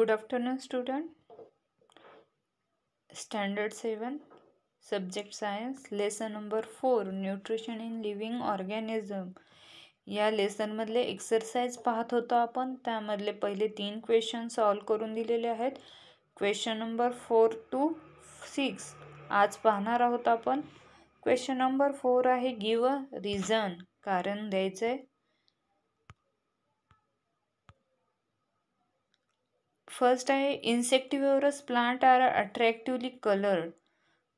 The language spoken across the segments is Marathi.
Good afternoon student standard seven subject science lesson number four nutrition in living organism या लेसनमधले एक्सरसाइज पाहत होतो आपण त्यामधले पहिले तीन क्वेश्चन सॉल्व करून दिलेले आहेत question number four to six आज पाहणार आहोत आपण क्वेश्चन नंबर फोर आहे गिव अ रिझन कारण द्यायचं आहे फर्स्ट आहे insectivorous plant are attractively coloured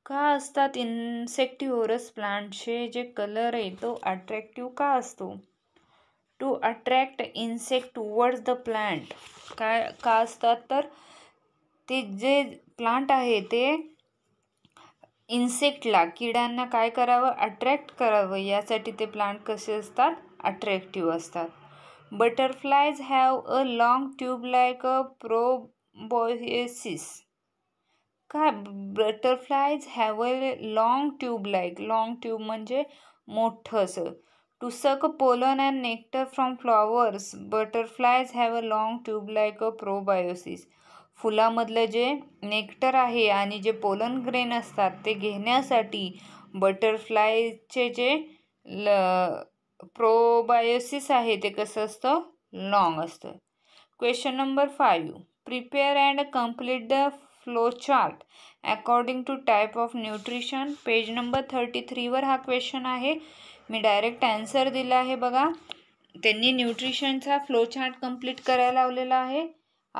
का असतात इन्सेक्टिव्होरस प्लांटचे जे कलर आहे तो अट्रॅक्टिव्ह का असतो to attract insect towards the plant काय का असतात तर ते जे प्लांट आहे ते इन्सेक्टला किड्यांना काय करावं अट्रॅक्ट करावं यासाठी ते प्लांट कसे असतात अट्रॅक्टिव्ह असतात butterflies have a long tube like a proboscis काय butterflies have a long tube like long tube म्हणजे मोठं असं to suck pollen and nectar from flowers butterflies have a long tube like a proboscis फुलामधलं जे नेक्टर आहे आणि जे पोलन ग्रेन असतात ते घेण्यासाठी बटरफ्लायचे जे ल प्रोबायोसिस आहे ते कसं असतं लाँग असतं question number five prepare and complete the flow chart according to type of nutrition page number thirty थ्रीवर हा क्वेश्चन आहे मी डायरेक्ट आन्सर दिला आहे बघा त्यांनी न्यूट्रिशनचा फ्लो चार्ट कंप्लीट करायला लावलेला आहे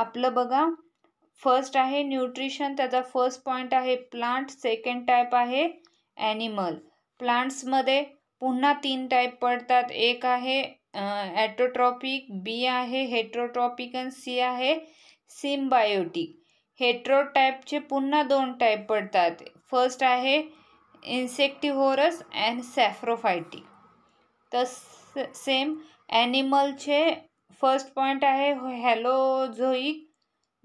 आपलं बघा फर्स्ट आहे न्यूट्रिशन त्याचा फर्स्ट पॉईंट आहे प्लांट सेकंड टाईप आहे ॲनिमल प्लांट्समध्ये पुन्हा तीन टाईप पडतात एक आहे ॲट्रोट्रॉपिक बी आहे हेट्रोट्रॉपिक आणि सी आहे सिम्बायोटिक हेट्रोटाईपचे पुन्हा दोन टाईप पडतात फर्स्ट आहे इन्सेक्टिव्होरस अँड सॅफ्रोफायटिक तस सेम ॲनिमलचे फर्स्ट पॉईंट आहे हॅलोझोईक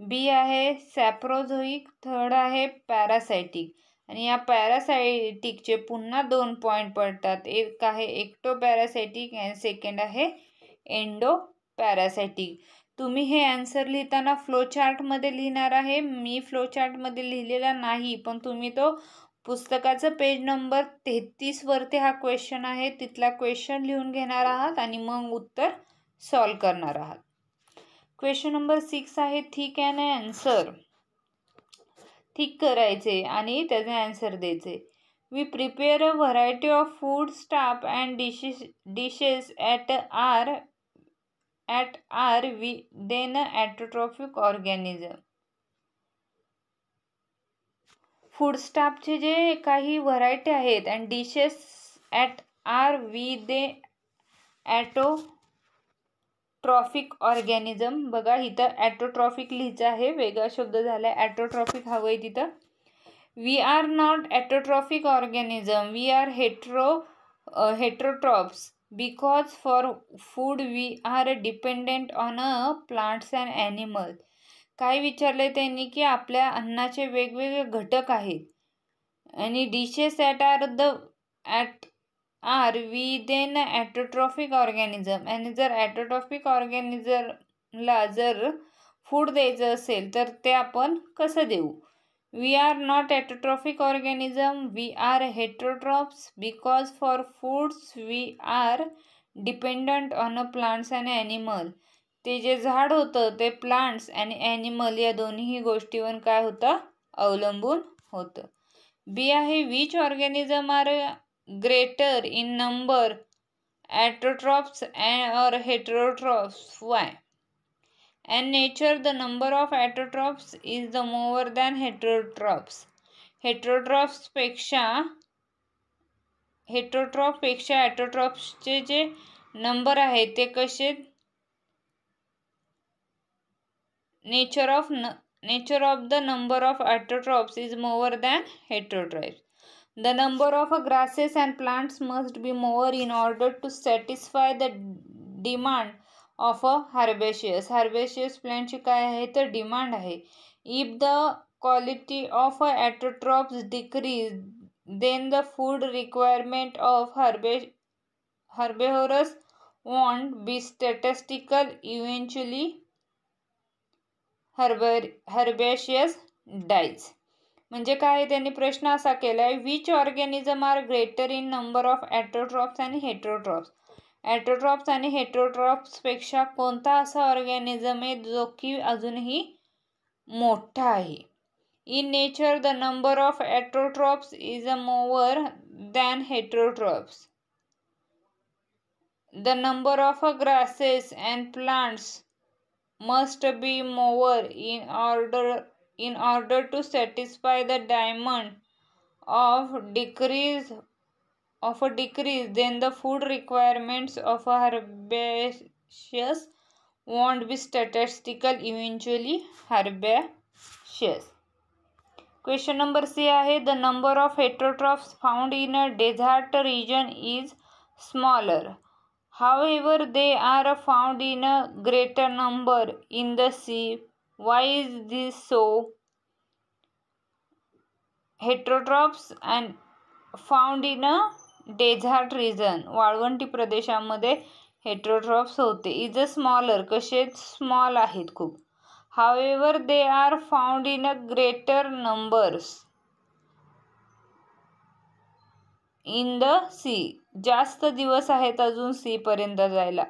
बी आहे सॅप्रोझोईक थर्ड आहे पॅरासायटिक आणि या पॅरासायटिकचे पुन्हा दोन पॉईंट पडतात एक आहे एक्टो पॅरासायटिक अँड सेकंड आहे एंडो पॅरासायटिक तुम्ही हे आन्सर लिहिताना फ्लोचार्टमध्ये लिहिणार आहे मी फ्लोचार्टमध्ये लिहिलेला नाही पण तुम्ही तो पुस्तकाचं पेज नंबर तेहतीसवरती हा क्वेश्चन आहे तिथला क्वेश्चन लिहून घेणार आहात आणि मग उत्तर सॉल्व करणार आहात क्वेश्चन नंबर सिक्स आहे थी कॅन अ ॲन्सर ठीक करायचे आणि त्याचे ॲन्सर द्यायचे we prepare a variety of foodstuff and dishes dishes at are at are we then autotrophic organism food स्टाफचे जे काही व्हरायटी आहेत and dishes at are we they autotrophic organism बघा इथं ॲटोट्रॉफिक लिहिचा आहे वेगळा शब्द झाला आहे ॲटोट्रॉफिक हवं आहे तिथं we are not autotrophic organism we are hetero heterotrophs because for food we are dependent on a plants and animal काय आहे त्यांनी की आपल्या अन्नाचे वेगवेगळे घटक आहेत आणि dishes at are the at are we then autotrophic organism आणि जर ॲटोट्रॉफिक ऑर्गॅनिझमला जर फूड द्यायचं असेल तर ते आपण कसं देऊ we are not autotrophic organism we are heterotrophs because for foods we are dependent on a plants and animal ते जे झाड होतं ते प्लांट्स आणि ॲनिमल या दोन्ही गोष्टीवर काय होतं अवलंबून होतं बी आहे which organism are greater in number autotrophs and or heterotrophs why And nature the number of autotrophs is the more than heterotrophs heterotrophs पेक्षा heterotroph पेक्षा autotrophs चे जे number आहे ते कसे nature of nature of the number of autotrophs is more than heterotrophs the number of grasses and plants must be more in order to satisfy the demand of a herbaceous. Herbaceous plants are demand. If the quality of atrotrops decrease, then the food requirement of herbivorous won't be statistical eventually herbaceous dies. म्हणजे काय त्यांनी प्रश्न असा केला आहे which organism are greater in number of autotrophs आणि हेट्रोट्रॉप्स ॲट्रोट्रॉप्स आणि हेट्रोड्रॉप्सपेक्षा कोणता असा ऑर्गॅनिझम आहे जो की अजूनही मोठा आहे in nature the number of autotrophs is a more than heterotrophs the number of grasses and plants must be more in order in order to satisfy the demand of decrease of a decrease then the food requirements of a herbaceous won't be statistical eventually herbaceous question number c आहे the number of heterotrophs found in a desert region is smaller however they are found in a greater number in the sea Why is this so? Heterotrophs and found in a desert region वाळवंटी प्रदेशामध्ये हेट्रोट्रॉप्स होते इज अ स्मॉलर कसेच स्मॉल आहेत खूप however they are found in a greater numbers in the sea जास्त दिवस आहेत अजून सीपर्यंत जायला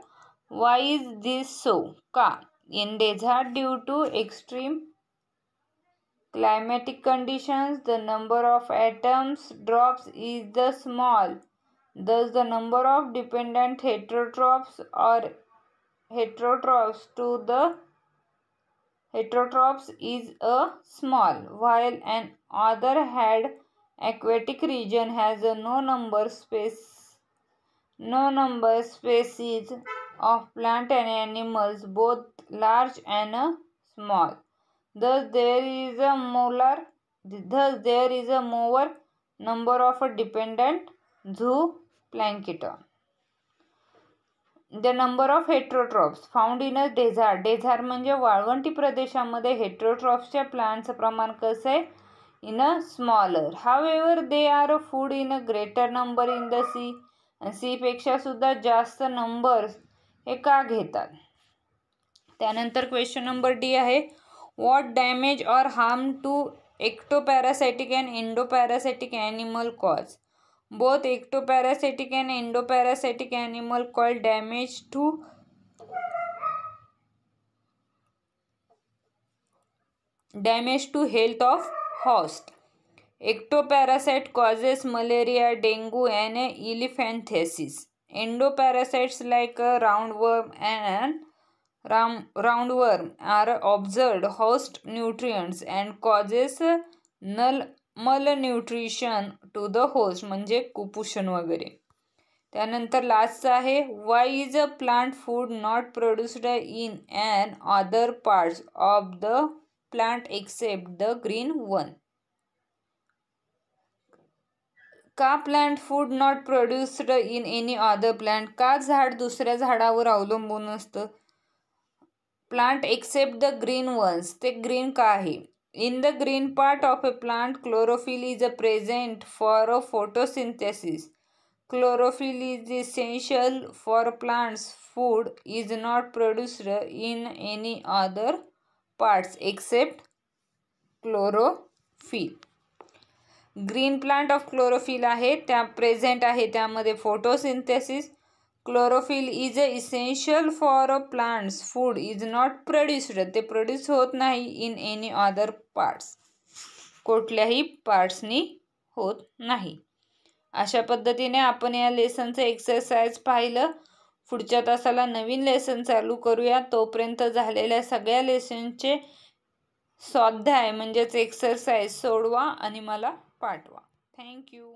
वाय इज दिस सो का In desert due to extreme climatic conditions, the number of atoms drops is the small. Thus, the number of dependent heterotrophs or heterotrophs to the heterotrophs is a small, while an other had aquatic region has a no number space no number species of plant and animals both लार्ज large and small. Thus there is a molar, thus is a a number of a a zooplankton the number of heterotrophs found in a desert desert म्हणजे वाळवंटी प्रदेशामध्ये हेट्रोट्रॉप्सच्या प्लांटचं प्रमाण कसं आहे in a smaller however they are a food in a greater number in the sea सीपेक्षा सुद्धा जास्त नंबर्स हे का घेतात त्यानंतर क्वेश्चन नंबर डी आहे what damage or harm to ectoparasitic and endoparasitic animal cause both ectoparasitic and endoparasitic animal call damage to damage to health of host ectoparasite causes malaria dengue and elephantiasis endoparasites like round worm and ram were are absorbed host nutrients and causes null malnutrition to the host म्हणजे कुपोषण वगैरे त्यानंतर लास्टचं आहे why is a plant food not produced in and other parts of the plant except the green one का plant food not produced in any other plant का झाड दुसऱ्या झाडावर अवलंबून असतं plant except the green ones ते ग्रीन का आहे in the green part of a plant chlorophyll is a present for a photosynthesis chlorophyll is essential for plants food is not produced in any other parts except chlorophyll green plant of chlorophyll आहे त्या प्रेझेंट आहे त्यामध्ये photosynthesis chlorophyll is a essential for plants food is not produced ते प्रोड्यूस होत नाही इन एनी अदर पार्ट्स कुठल्याही पार्ट्सनी होत नाही अशा पद्धतीने आपण या लेसनचं एक्सरसाइज पाहिलं पुढच्या तासाला नवीन लेसन चालू करूया तोपर्यंत झालेल्या सगळ्या लेसनचे स्वाध्याय म्हणजेच एक्सरसाइज सोडवा आणि मला पाठवा थँक्यू